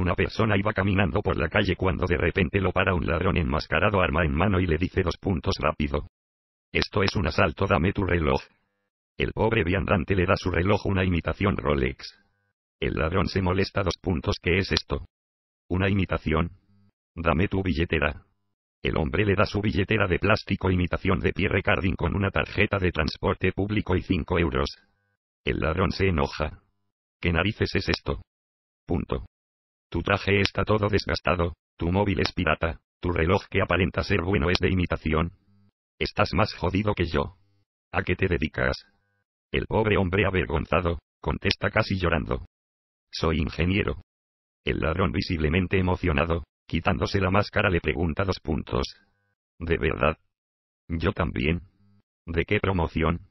Una persona iba caminando por la calle cuando de repente lo para un ladrón enmascarado arma en mano y le dice dos puntos rápido. Esto es un asalto, dame tu reloj. El pobre viandante le da su reloj una imitación Rolex. El ladrón se molesta dos puntos, ¿qué es esto? Una imitación. Dame tu billetera. El hombre le da su billetera de plástico imitación de Pierre Cardin con una tarjeta de transporte público y 5 euros. El ladrón se enoja. ¿Qué narices es esto? Punto. Tu traje está todo desgastado, tu móvil es pirata, tu reloj que aparenta ser bueno es de imitación. Estás más jodido que yo. ¿A qué te dedicas? El pobre hombre avergonzado, contesta casi llorando. Soy ingeniero. El ladrón visiblemente emocionado, quitándose la máscara le pregunta dos puntos. ¿De verdad? Yo también. ¿De qué promoción?